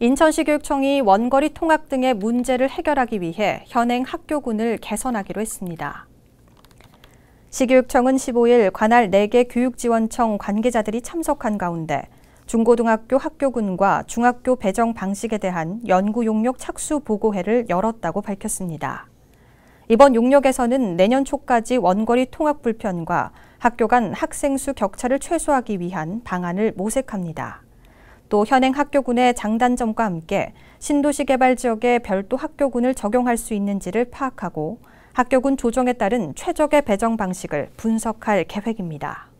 인천시 교육청이 원거리 통학 등의 문제를 해결하기 위해 현행 학교군을 개선하기로 했습니다. 시교육청은 15일 관할 4개 교육지원청 관계자들이 참석한 가운데 중고등학교 학교군과 중학교 배정 방식에 대한 연구 용역 착수 보고회를 열었다고 밝혔습니다. 이번 용역에서는 내년 초까지 원거리 통학 불편과 학교 간 학생 수 격차를 최소화하기 위한 방안을 모색합니다. 또 현행 학교군의 장단점과 함께 신도시 개발 지역에 별도 학교군을 적용할 수 있는지를 파악하고 학교군 조정에 따른 최적의 배정 방식을 분석할 계획입니다.